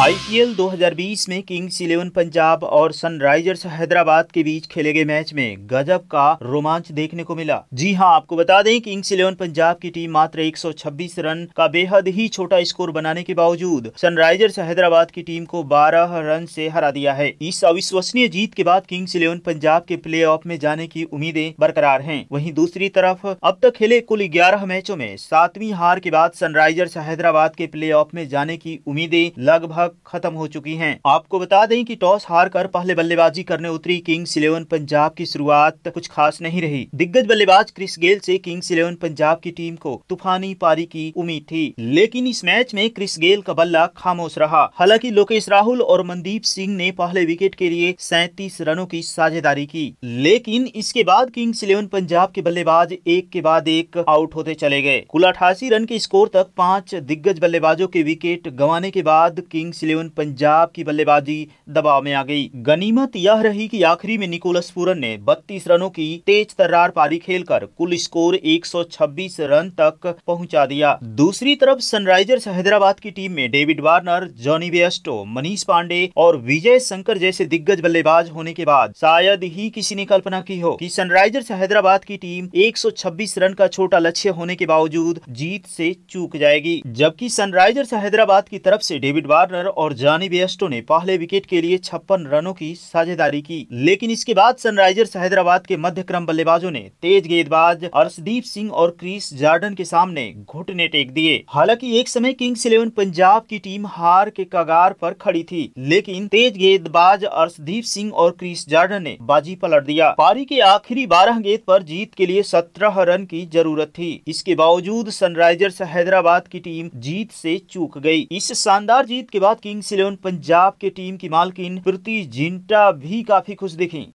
IPL 2020 में Kings eleven Punjab और Sunrisers Hyderabad के बीच खेले गए मैच में गजब का रोमांच देखने को मिला जी हां आपको बता दें किंग्स इलेवन पंजाब की टीम मात्र 126 रन का बेहद ही छोटा स्कोर बनाने के बावजूद सनराइजर्स हैदराबाद की टीम को 12 रन से हरा दिया है इस अविश्वसनीय जीत के बाद किंग्स इलेवन पंजाब के प्ले में जाने की उम्मीदें बरकरार है वही दूसरी तरफ अब तक खेले कुल ग्यारह मैचों में सातवीं हार के बाद सनराइजर्स हैदराबाद के प्ले में जाने की उम्मीदें लगभग लगभग खत्म हो चुकी हैं आपको बता दें कि टॉस हार कर पहले बल्लेबाजी करने उतरी किंग्स इलेवन पंजाब की शुरुआत कुछ खास नहीं रही दिग्गज बल्लेबाज क्रिस गेल से किंग्स इलेवन पंजाब की टीम को तूफानी पारी की उम्मीद थी लेकिन इस मैच में क्रिस गेल का बल्ला खामोश रहा हालांकि लोकेश राहुल और मनदीप सिंह ने पहले विकेट के लिए सैतीस रनों की साझेदारी की लेकिन इसके बाद किंग्स इलेवन पंजाब के बल्लेबाज एक के बाद एक आउट होते चले गए कुल अठासी रन के स्कोर तक पांच दिग्गज बल्लेबाजों के विकेट गंवाने के बाद किंग्स किंग्स इलेवन पंजाब की बल्लेबाजी दबाव में आ गई गनीमत यह रही कि आखिरी में निकोलस पूरन ने 32 रनों की तेज तर्रार पारी खेलकर कुल स्कोर 126 रन तक पहुंचा दिया दूसरी तरफ सनराइजर्स हैदराबाद की टीम में David Warner Jonny Bairstow Manish Pandey और विजय शंकर जैसे दिग्गज बल्लेबाज होने के बाद शायद ही किसी ने कल्पना की हो की सनराइजर्स हैदराबाद की टीम एक रन का छोटा लक्ष्य होने के बावजूद जीत से चूक जाएगी जबकि सनराइजर्स हैदराबाद की तरफ से डेविड वार्नर और जानी बेस्टो ने पहले विकेट के लिए छप्पन रनों की साझेदारी की लेकिन इसके बाद सनराइजर्स हैदराबाद के मध्य क्रम बल्लेबाजों ने तेज गेंदबाज अर्शदीप सिंह और क्रिस जार्डन के सामने घुटने टेक दिए हालांकि एक समय किंग्स इलेवन पंजाब की टीम हार के कगार पर खड़ी थी लेकिन तेज गेंदबाज अर्शदीप सिंह और क्रिस जार्डन ने बाजी पलट दिया पारी के आखिरी बारह गेंद पर जीत के लिए सत्रह रन की जरूरत थी इसके बावजूद सनराइजर्स हैदराबाद की टीम जीत से चूक गई इस शानदार जीत के बाद किंग्स इलेवन पंजाब के टीम की मालकिन प्रीति जिंटा भी काफी खुश दिखी